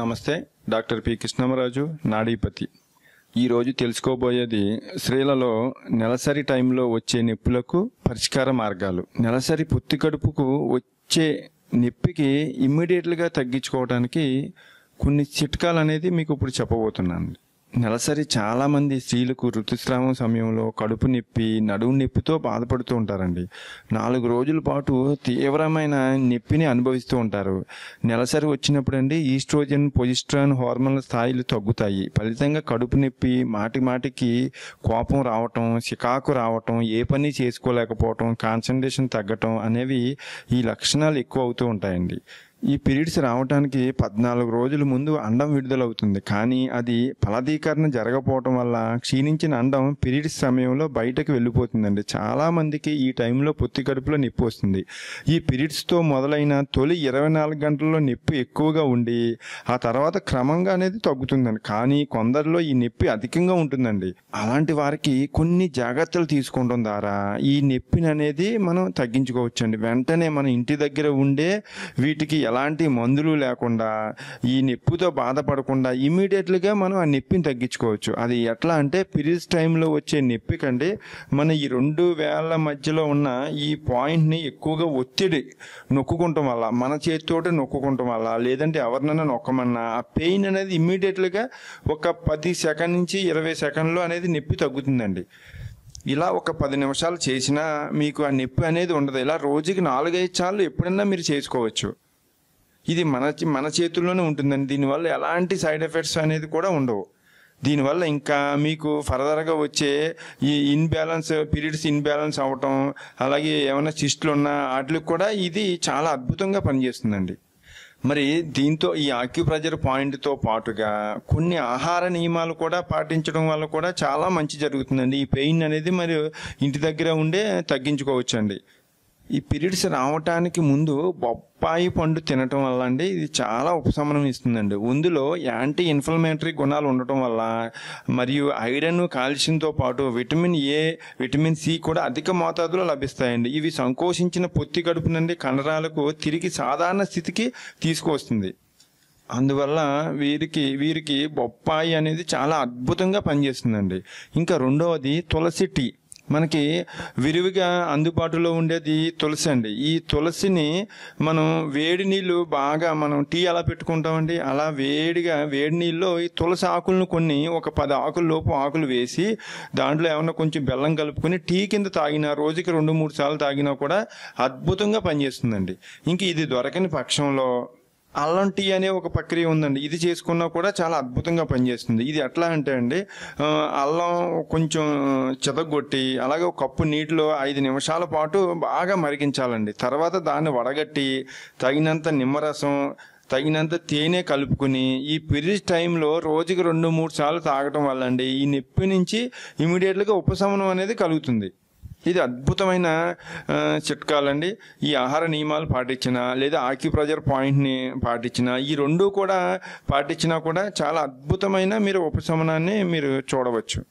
నమస్తే doctor P Krishnam Raju నాడీపతి ఈరోజు తెలుసుకోబోయేది స్త్రీలలో నెలసరి టైంలో వచ్చే నొప్పులకు పరిష్కార మార్గాలు నెలసరి పొత్తి కడుపుకు వచ్చే నొప్పికి ఇమ్మీడియట్గా తగ్గించుకోవడానికి కొన్ని చిట్కాలు అనేది మీకు ఇప్పుడు చెప్పబోతున్నాను నెలసరి చాలామంది స్త్రీలకు ఋతుస్రావం సమయంలో కడుపు నొప్పి నడుము నొప్పితో బాధపడుతూ ఉంటారండి నాలుగు రోజుల పాటు తీవ్రమైన నొప్పిని అనుభవిస్తూ ఉంటారు నెలసరి వచ్చినప్పుడండి ఈస్ట్రోజన్ పొజిస్ట్రాన్ హార్మోన్ల స్థాయిలు తగ్గుతాయి ఫలితంగా కడుపు నొప్పి మాటి మాటికి కోపం రావటం చికాకు రావటం ఏ పని చేసుకోలేకపోవటం కాన్సన్ట్రేషన్ తగ్గటం అనేవి ఈ లక్షణాలు ఎక్కువ అవుతూ ఉంటాయండి ఈ పీరియడ్స్ రావటానికి పద్నాలుగు రోజుల ముందు అండం విడుదలవుతుంది కానీ అది ఫలదీకరణ జరగపోవటం వల్ల క్షీణించిన అండం పీరియడ్స్ సమయంలో బయటకు వెళ్ళిపోతుందండి చాలామందికి ఈ టైంలో పొత్తి కడుపులో నొప్పి వస్తుంది ఈ పీరియడ్స్తో మొదలైన తొలి ఇరవై నాలుగు గంటల్లో నొప్పి ఎక్కువగా ఉండి ఆ తర్వాత క్రమంగా అనేది తగ్గుతుందండి కానీ కొందరిలో ఈ నొప్పి అధికంగా ఉంటుందండి అలాంటి వారికి కొన్ని జాగ్రత్తలు తీసుకోవడం ద్వారా ఈ నొప్పిని అనేది మనం తగ్గించుకోవచ్చండి వెంటనే మన ఇంటి దగ్గర ఉండే వీటికి ఎలాంటి మందులు లేకుండా ఈ నొప్పితో బాధపడకుండా ఇమీడియట్లీగా మనం ఆ నొప్పిని తగ్గించుకోవచ్చు అది ఎట్లా అంటే పీరియడ్స్ టైంలో వచ్చే నొప్పి కంటే మన ఈ రెండు వేల మధ్యలో ఉన్న ఈ పాయింట్ని ఎక్కువగా ఒత్తిడి నొక్కుకుంటాం వల్ల మన చేతితోటి నొక్కుకుంటాం వల్ల లేదంటే ఎవరినైనా నొక్కమన్నా ఆ పెయిన్ అనేది ఇమీడియట్లీగా ఒక పది సెకండ్ నుంచి ఇరవై సెకండ్లో అనేది నొప్పి తగ్గుతుందండి ఇలా ఒక పది నిమిషాలు చేసినా మీకు ఆ నొప్పి అనేది ఉండదు ఇలా రోజుకి నాలుగైదు సార్లు ఎప్పుడన్నా మీరు చేసుకోవచ్చు ఇది మన మన చేతుల్లోనే ఉంటుందండి దీనివల్ల ఎలాంటి సైడ్ ఎఫెక్ట్స్ అనేది కూడా ఉండవు దీనివల్ల ఇంకా మీకు ఫర్దర్గా వచ్చే ఈ ఇన్బ్యాలెన్స్ పీరియడ్స్ ఇన్బ్యాలెన్స్ అవ్వటం అలాగే ఏమైనా చిస్టులు ఉన్నా వాటికి కూడా ఇది చాలా అద్భుతంగా పనిచేస్తుందండి మరి దీంతో ఈ ఆక్యుప్రెజర్ పాయింట్తో పాటుగా కొన్ని ఆహార నియమాలు కూడా పాటించడం వల్ల కూడా చాలా మంచి జరుగుతుందండి ఈ పెయిన్ అనేది మరి ఇంటి దగ్గర ఉండే తగ్గించుకోవచ్చండి ఈ పీరియడ్స్ రావటానికి ముందు బొప్పాయి పండు తినటం వల్ల అండి ఇది చాలా ఉపశమనం ఇస్తుందండి ఉందులో యాంటీ ఇన్ఫ్లమేటరీ గుణాలు ఉండటం వల్ల మరియు ఐరన్ కాల్షియంతో పాటు విటమిన్ ఏ విటమిన్ సి కూడా అధిక మోతాదులో లభిస్తాయండి ఇవి సంకోచించిన పొత్తి కడుపు నుండి కండరాలకు తిరిగి సాధారణ స్థితికి తీసుకువస్తుంది అందువల్ల వీరికి వీరికి బొప్పాయి అనేది చాలా అద్భుతంగా పనిచేస్తుందండి ఇంకా రెండవది తులసి టీ మనకి విరివిగా అందుబాటులో ఉండేది తులసి అండి ఈ తులసిని మనం వేడి నీళ్ళు బాగా మనం టీ అలా పెట్టుకుంటామండి అలా వేడిగా వేడి నీళ్ళలో ఈ తులసి ఆకులను కొన్ని ఒక పది ఆకుల లోపు ఆకులు వేసి దాంట్లో ఏమన్నా కొంచెం బెల్లం కలుపుకొని టీ కింద తాగిన రోజుకి రెండు మూడు సార్లు తాగినా కూడా అద్భుతంగా పనిచేస్తుందండి ఇంక ఇది దొరకని పక్షంలో అల్లం టీ అనే ఒక ప్రక్రియ ఉందండి ఇది చేసుకున్నా కూడా చాలా అద్భుతంగా పనిచేస్తుంది ఇది ఎట్లా అంటే అండి అల్లం కొంచెం చెదగొట్టి అలాగే ఒక కప్పు నీటిలో ఐదు నిమిషాల పాటు బాగా మరిగించాలండి తర్వాత దాన్ని వడగట్టి తగినంత నిమ్మరసం తగినంత తేనె కలుపుకుని ఈ పిరియడ్ టైంలో రోజుకి రెండు మూడు సార్లు తాగటం వల్ల అండి ఈ నొప్పి నుంచి ఇమీడియట్గా ఉపశమనం అనేది కలుగుతుంది ఇది అద్భుతమైన చిట్కాలండి ఈ ఆహార నియమాలు పాటించినా లేదా ఆక్యుప్రెజర్ పాయింట్ని పాటించిన ఈ రెండు కూడా పాటించినా కూడా చాలా అద్భుతమైన మీరు ఉపశమనాన్ని మీరు చూడవచ్చు